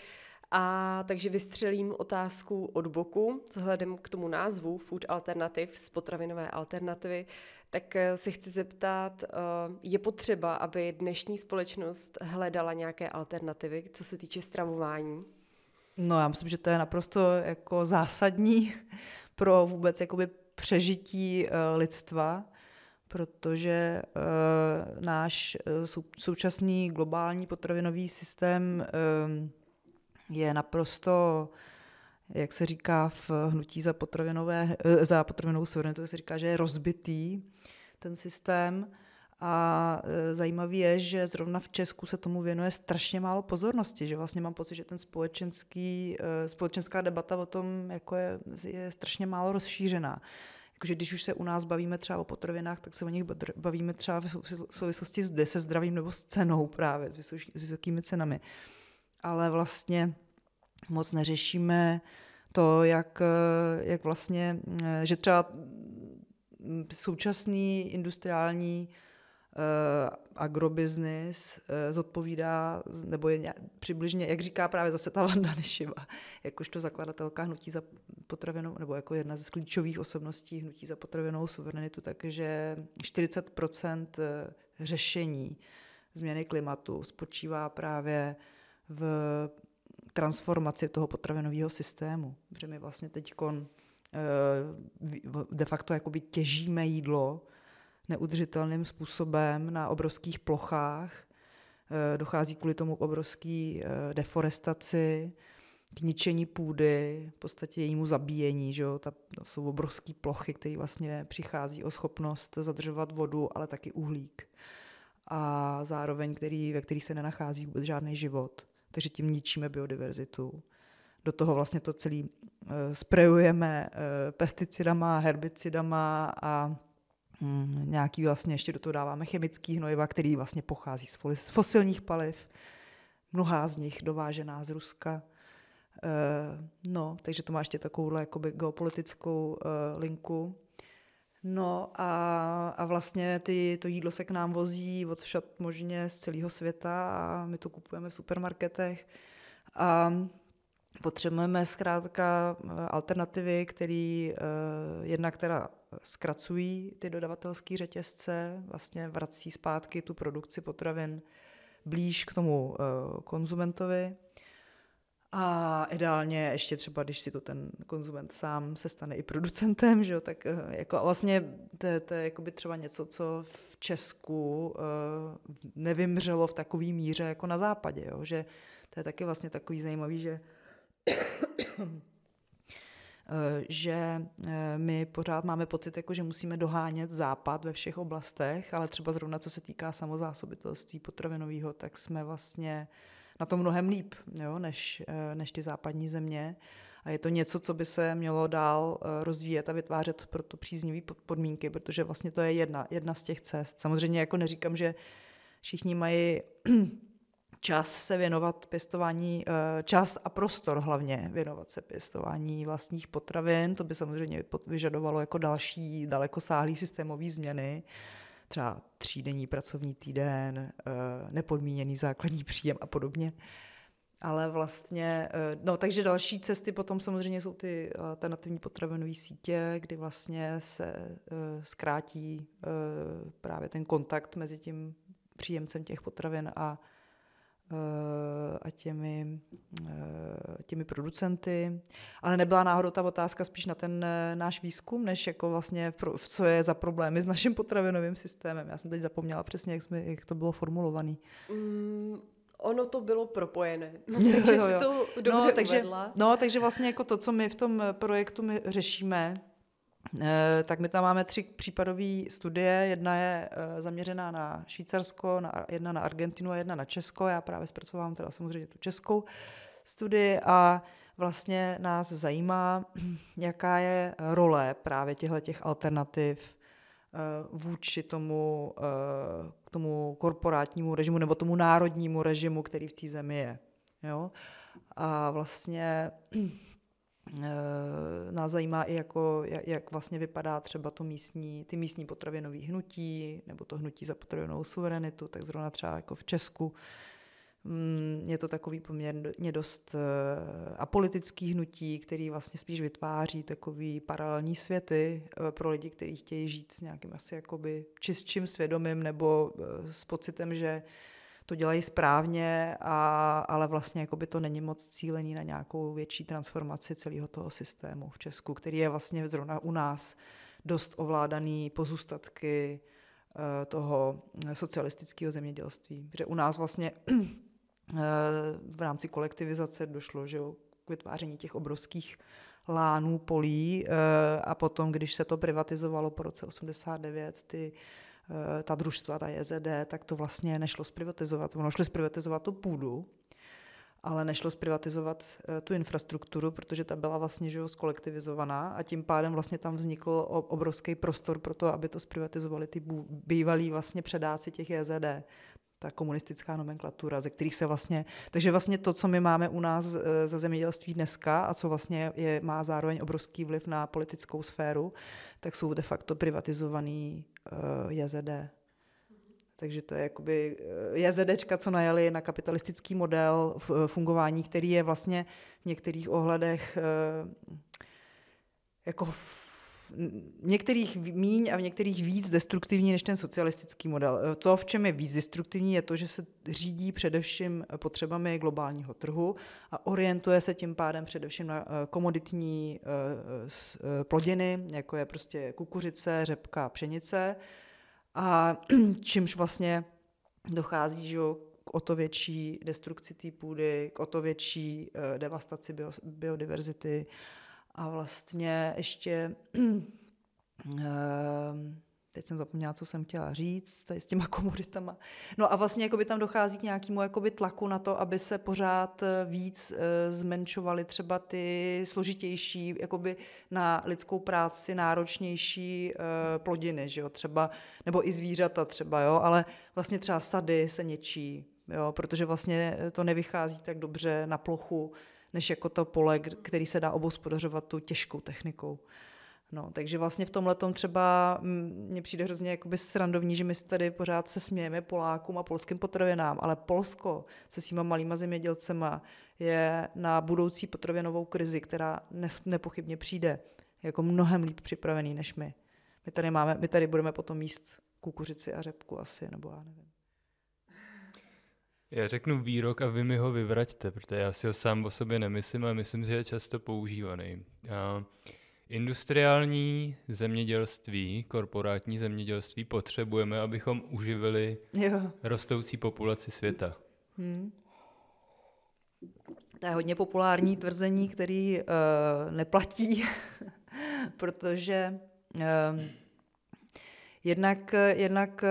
A takže vystřelím otázku od boku, vzhledem k tomu názvu Food alternatives, potravinové alternativy tak eh, se chci zeptat, eh, je potřeba, aby dnešní společnost hledala nějaké alternativy, co se týče stravování? No já myslím, že to je naprosto jako zásadní pro vůbec jakoby přežití eh, lidstva, protože náš současný globální potravinový systém je naprosto jak se říká v hnutí za, potravinové, za potravinovou suverenitu, se říká, že je rozbitý ten systém. A e, zajímavé je, že zrovna v Česku se tomu věnuje strašně málo pozornosti, že vlastně mám pocit, že ten společenský, e, společenská debata o tom jako je, je strašně málo rozšířená. Jakože když už se u nás bavíme třeba o potravinách, tak se o nich bavíme třeba v souvislosti se zdravím nebo s cenou právě, s vysokými cenami. Ale vlastně moc neřešíme to, jak, eh, jak vlastně, eh, že třeba mm, současný industriální uh, eh, agrobiznis uh, zodpovídá, nebo je nějak, přibližně, jak říká právě zase ta Vanda Nešiva, jakožto zakladatelka Hnutí za potravenou nebo jako jedna z klíčových osobností Hnutí za potravenou suverenitu, takže 40 řešení změny klimatu spočívá právě v transformaci toho potravinového systému. Protože my vlastně teď eh, de facto jakoby těžíme jídlo neudržitelným způsobem na obrovských plochách. Eh, dochází kvůli tomu k obrovské eh, deforestaci, k ničení půdy, v podstatě jejímu zabíjení. Že jo? Ta, to jsou obrovské plochy, které vlastně přichází o schopnost zadržovat vodu, ale taky uhlík. A zároveň, který, ve kterých se nenachází vůbec žádný život takže tím ničíme biodiverzitu. Do toho vlastně to celé eh, sprejujeme eh, pesticidama, herbicidama a mm, nějaký vlastně ještě do toho dáváme chemický hnojiva, který vlastně pochází z fosilních paliv, mnohá z nich dovážená z Ruska. Eh, no, takže to má ještě takovouhle jakoby geopolitickou linku. No a, a vlastně ty, to jídlo se k nám vozí od všad možně z celého světa a my to kupujeme v supermarketech. A potřebujeme zkrátka eh, alternativy, které eh, jednak teda zkracují ty dodavatelské řetězce, vlastně vrací zpátky tu produkci potravin blíž k tomu eh, konzumentovi a ideálně ještě třeba, když si to ten konzument sám se stane i producentem, že jo, tak eh, jako vlastně to, to je by třeba něco, co v Česku uh, nevymřelo v takový míře jako na západě, jo, že to je taky vlastně takový zajímavý, že eh, že my pořád máme pocit, jako že musíme dohánět západ ve všech oblastech, ale třeba zrovna co se týká samozásobitelství potravinového, tak jsme vlastně uh, na tom mnohem líp jo, než, eh, než ty západní země. A je to něco, co by se mělo dál eh, rozvíjet a vytvářet pro to příznivé podmínky, protože vlastně to je jedna, jedna z těch cest. Samozřejmě jako neříkám, že všichni mají čas se věnovat pěstování, eh, čas a prostor hlavně věnovat se pěstování vlastních potravin. To by samozřejmě vyžadovalo jako další dalekosáhlý systémové změny třeba třídenní pracovní týden, eh, nepodmíněný základní příjem a podobně. Ale vlastně, eh, no takže další cesty potom samozřejmě jsou ty alternativní potravenové sítě, kdy vlastně se eh, zkrátí právě ten kontakt mezi tím příjemcem těch potravin a Eh, a těmi, eh, těmi producenty. Ale nebyla náhodou ta otázka spíš na ten eh, náš výzkum, než jako vlastně co je za problémy s naším potravinovým systémem. Já jsem teď zapomněla přesně, jak, jsme, jak to bylo formulované. Mm. Ono to bylo propojené, no, takže jo, jo. si to no, dobře no, takže, uvedla. No, takže vlastně jako to, co my v tom projektu my řešíme, Eh, tak my tam máme tři případové studie. Jedna je eh, zaměřená na Švýcarsko, jedna na Argentinu a jedna na Česko. Já právě zpracovávám teda samozřejmě tu českou studii a vlastně nás zajímá, jaká je role právě těchto těch alternativ eh, vůči tomu, k tomu korporátnímu režimu nebo tomu národnímu režimu, který v té zemi je. Jo? A vlastně Eh, nás zajímá i jako, jak vlastně vypadá třeba to místní, ty místní potravinové hnutí, nebo to hnutí za potravinovou suverenitu, tak zrovna třeba jako v Česku mm, je to takový poměrně dost eh, apolitický hnutí, který vlastně spíš vytváří takový paralelní světy eh, pro lidi, kteří chtějí žít s nějakým asi jakoby čistším svědomím nebo s pocitem, že to dělají správně, a, ale vlastně jako by to není moc cílení na nějakou větší transformaci celého toho systému v Česku, který je vlastně zrovna u nás dost ovládaný pozůstatky eh, toho eh, socialistického zemědělství. Že u nás vlastně eh, v rámci kolektivizace došlo že k vytváření těch obrovských lánů, polí a potom, když se to privatizovalo po roce 89, ty Eh, ta družstva, ta JZD, tak to vlastně nešlo zprivatizovat. Ono šlo zprivatizovat tu půdu, ale nešlo zprivatizovat eh, tu infrastrukturu, protože ta byla vlastně že skolektivizovaná a tím pádem vlastně tam vznikl obrovský prostor pro to, aby to zprivatizovali ty bývalí vlastně předáci těch JZD ta komunistická nomenklatura, ze kterých se vlastně... Takže vlastně to, co my máme u nás eh, za zemědělství dneska a co vlastně je, má zároveň obrovský vliv na politickou sféru, tak jsou de facto privatizovaný uh, eh, JZD. Takže to je jakoby eh, jezedečka, co najali na kapitalistický model eh, fungování, který je vlastně v některých ohledech jako v některých míň a v některých víc destruktivní než ten socialistický model. Eh, to, v čem je víc destruktivní, je to, že se řídí především eh, potřebami globálního trhu a orientuje se tím pádem především na eh, komoditní plodiny, jako je prostě kukuřice, řepka, pšenice. A čímž vlastně dochází že k o to větší destrukci té půdy, k o to větší devastaci bio, biodiverzity a vlastně ještě, eh, teď jsem zapomněla, co jsem chtěla říct, tady s těma komoditama. No a vlastně jakoby tam dochází k nějakému jakoby tlaku na to, aby se pořád eh, víc eh, zmenšovaly třeba ty složitější, jakoby na lidskou práci náročnější plodiny, že jo, třeba, nebo i zvířata třeba, jo, ale vlastně třeba sady se něčí, jo, protože vlastně to nevychází tak dobře na plochu, než jako to pole, který se dá obospodařovat tu těžkou technikou. No, takže vlastně v tomhle třeba mm, mně přijde hrozně jakoby srandovní, že my tady pořád se smějeme Polákům a polským potravinám, ale Polsko se svýma malýma zemědělcema je na budoucí potravinovou krizi, která nes, nepochybně přijde, jako mnohem líp připravený než my. My tady, máme, my tady budeme potom míst kukuřici a řepku asi, nebo já nevím. Já řeknu výrok a vy mi ho vyvraťte, protože já si ho sám o sobě nemyslím ale myslím, že je často používaný. A industriální zemědělství, korporátní zemědělství potřebujeme, abychom uživili jo. rostoucí populaci světa. Hmm. To je hodně populární tvrzení, který uh, neplatí, protože uh, Jednak, jednak,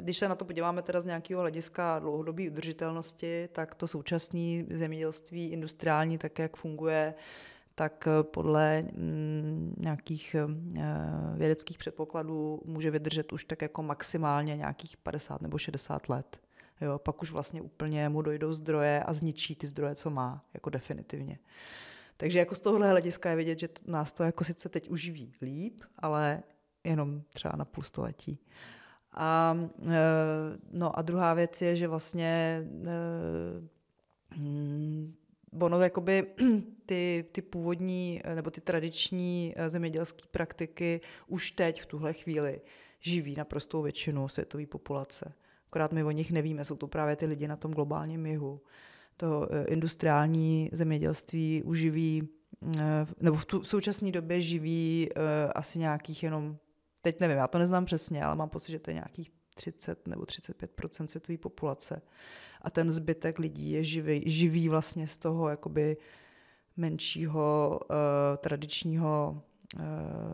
když se na to podíváme teda z nějakého hlediska dlouhodobé udržitelnosti, tak to současné zemědělství industriální, tak jak funguje, tak podle mm, nějakých eh, vědeckých předpokladů může vydržet už tak jako maximálně nějakých 50 nebo 60 let. Jo, pak už vlastně úplně mu dojdou zdroje a zničí ty zdroje, co má, jako definitivně. Takže jako z tohohle hlediska je vidět, že nás to jako sice teď uživí líp, ale jenom třeba na půl století. A, e, no a druhá věc je, že vlastně e, mm, ono jakoby ty, ty původní e, nebo ty tradiční zemědělské praktiky už teď v tuhle chvíli živí naprostou většinu světové populace. Akorát my o nich nevíme, jsou to právě ty lidi na tom globálním jihu. To industriální zemědělství uživí, nebo v, tu, v současné době živí asi nějakých jenom teď nevím, já to neznám přesně, ale mám pocit, že to je nějakých 30 nebo 35 světové populace. A ten zbytek lidí je živý, živý vlastně z toho jakoby menšího uh, tradičního uh,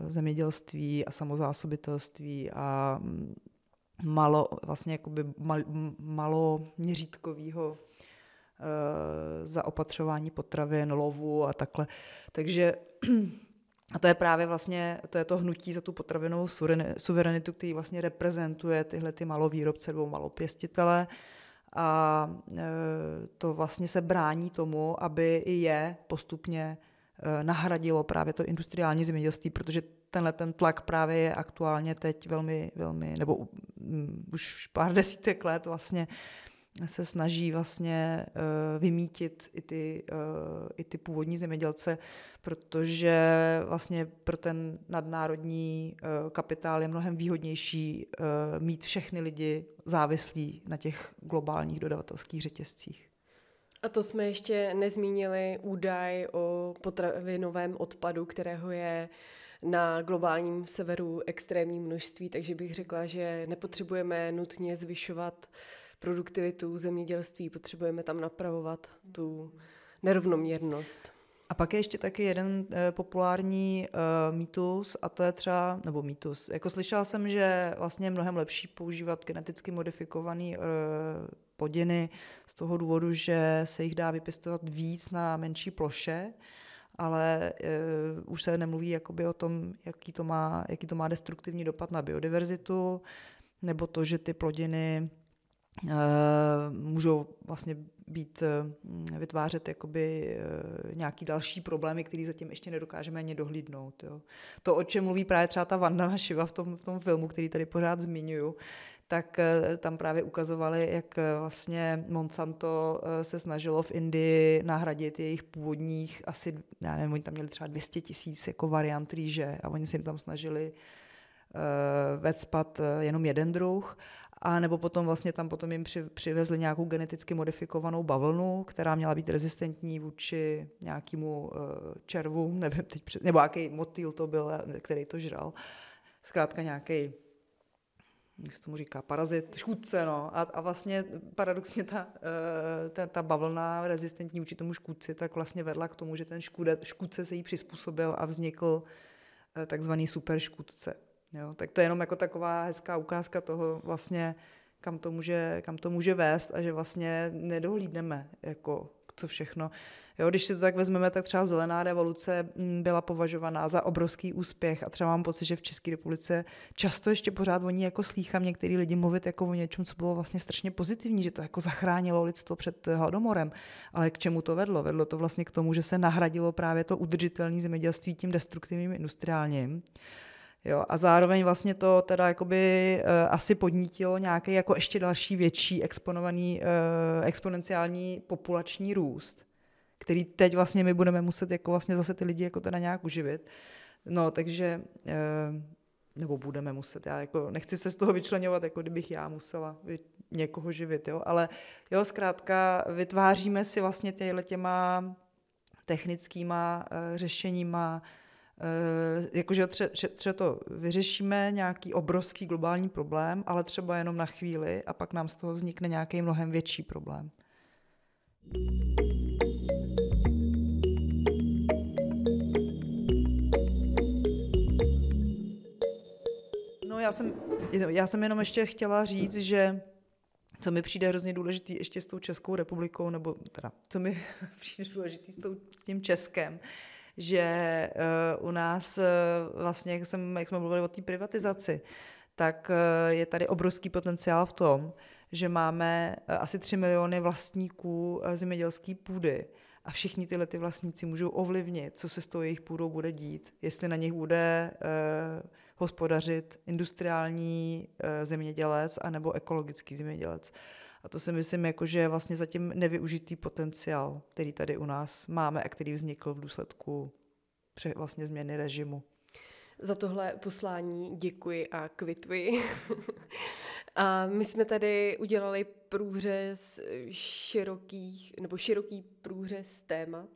zemědělství a samozásobitelství a mm, malo, vlastně jakoby mal, malo měřítkovýho uh, eh, zaopatřování potravin, lovu a takhle. Takže a to je právě vlastně, to je to hnutí za tu potravinovou suverenitu, který vlastně reprezentuje tyhle ty malovýrobce nebo malopěstitele a e, to vlastně se brání tomu, aby i je postupně e, nahradilo právě to industriální zemědělství, protože tenhle ten tlak právě je aktuálně teď velmi, velmi nebo mm, už pár desítek let vlastně se snaží vlastně eh, vymítit i ty, eh, i ty původní zemědělce, protože vlastně pro ten nadnárodní eh, kapitál je mnohem výhodnější mít všechny lidi závislí na těch globálních dodavatelských řetězcích. A to jsme ještě nezmínili údaj o potravinovém odpadu, kterého je na globálním severu extrémní množství, takže bych řekla, že nepotřebujeme nutně zvyšovat uh, produktivitu zemědělství, potřebujeme tam napravovat tu nerovnoměrnost. A pak je ještě taky jeden e, populární e, mýtus, a to je třeba, nebo mýtus, jako slyšela jsem, že vlastně je mnohem lepší používat geneticky modifikované e, eh, podiny z toho důvodu, že se jich dá vypěstovat víc na menší ploše, ale e, už se nemluví jakoby o tom, jaký to, má, jaký to má destruktivní dopad na biodiverzitu, nebo to, že ty plodiny Eh, můžou vlastně být, eh, vytvářet jakoby eh, nějaký další problémy, které zatím ještě nedokážeme ani dohlídnout. Jo. To, o čem mluví právě třeba ta Vandana Šiva v tom, v tom filmu, který tady pořád zmiňuju, tak tam právě ukazovali, jak vlastně Monsanto se snažilo v Indii nahradit jejich původních asi, já nevím, oni tam měli třeba 200 tisíc jako variant rýže a oni se jim tam snažili vecpat jenom jeden druh a nebo potom vlastně tam potom jim přivezli nějakou geneticky modifikovanou bavlnu, která měla být rezistentní vůči nějakému eh, červu, nevím teď, před, nebo jaký motýl to byl, eh, který to žral. Zkrátka nějaký jak se tomu říká, parazit, škůdce, no. A, a vlastně paradoxně ta, eh, ta, ta bavlna rezistentní vůči tomu škůdci tak vlastně vedla k tomu, že ten škůdce se jí přizpůsobil a vznikl takzvaný super škůdce. Jo, tak to je jenom jako taková hezká ukázka toho vlastně, kam to může, kam to může vést a že vlastně nedohlídneme jako co všechno. Jo, když si to tak vezmeme, tak třeba zelená revoluce mm, byla považovaná za obrovský úspěch a třeba mám pocit, že v České republice často ještě pořád oni jako slýchám některý lidi mluvit jako o něčem, co bylo vlastně strašně pozitivní, že to jako zachránilo lidstvo před eh, hladomorem. Ale k čemu to vedlo? Vedlo to vlastně k tomu, že se nahradilo právě to udržitelné zemědělství tím destruktivním industriálním. Jo, a zároveň vlastně to teda jakoby uh, asi podnítilo nějaký jako ještě další větší exponovaný, uh, exponenciální populační růst, který teď vlastně my budeme muset jako vlastně zase ty lidi jako teda nějak uživit. No, takže uh, nebo budeme muset, já jako nechci se z toho vyčlenovat, jako kdybych já musela někoho živit, jo, ale jo, zkrátka vytváříme si vlastně těma technickýma uh, řešeníma Eh, jakože třeba tře to vyřešíme nějaký obrovský globální problém, ale třeba jenom na chvíli a pak nám z toho vznikne nějaký mnohem větší problém. No já jsem, já jsem jenom ještě chtěla říct, že co mi přijde hrozně důležitý ještě s tou Českou republikou, nebo teda, co mi přijde důležitý s, tou, s tím Českem, že eh, u nás eh, vlastně, jak, jsem, jak jsme mluvili o té privatizaci, tak eh, je tady obrovský potenciál v tom, že máme asi 3 miliony vlastníků zemědělské půdy a všichni tyhle ty vlastníci můžou ovlivnit, co se s tou jejich půdou bude dít, jestli na nich bude hospodařit industriální zemědělec anebo ekologický zemědělec. A to si myslím, jako, že je vlastně zatím nevyužitý potenciál, který tady u nás máme a který vznikl v důsledku vlastně změny režimu za tohle poslání děkuji a kvituji. a my jsme tady udělali průřez širokých, nebo široký průřez témat.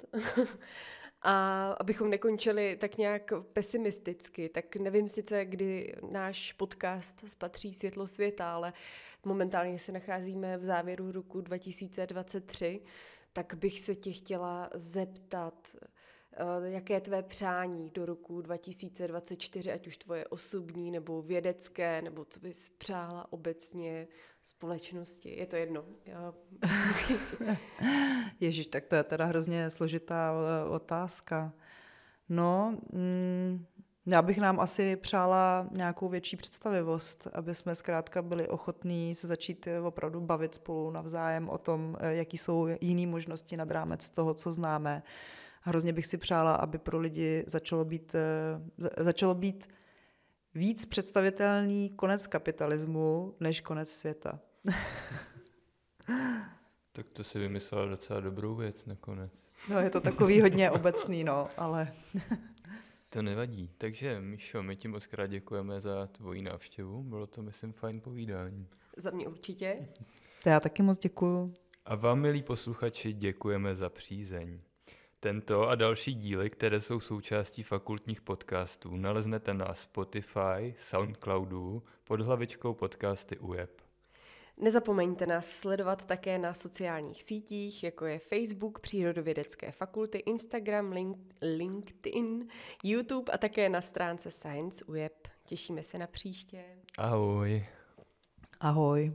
a abychom nekončili tak nějak pesimisticky, tak nevím sice, kdy náš podcast spatří světlo světa, ale momentálně se nacházíme v závěru roku 2023, tak bych se tě chtěla zeptat, Eh, jaké je tvé přání do roku 2024, ať už tvoje osobní nebo vědecké, nebo co bys přála obecně společnosti. Je to jedno. Já... Ježíš, tak to je teda hrozně složitá eh, otázka. No, mm, já bych nám asi přála nějakou větší představivost, aby jsme zkrátka byli ochotní se začít eh, opravdu bavit spolu navzájem o tom, jaký jsou jiné možnosti nad rámec toho, co známe hrozně bych si přála, aby pro lidi začalo být, eh, začalo být víc představitelný konec kapitalismu než konec světa. tak to si vymyslela docela dobrou věc nakonec. No, je to takový hodně obecný, no, ale... to nevadí. Takže, Mišo, my ti moc krát děkujeme za tvoji návštěvu. Bylo to, myslím, fajn povídání. Za mě určitě. Já taky moc děkuju. A vám, milí posluchači, děkujeme za přízeň. Tento a další díly, které jsou součástí fakultních podcastů, naleznete na Spotify, Soundcloudu pod hlavičkou podcasty UEP. Nezapomeňte nás sledovat také na sociálních sítích, jako je Facebook, Přírodovědecké fakulty, Instagram, link, LinkedIn, YouTube a také na stránce Science Web. Těšíme se na příště. Ahoj. Ahoj.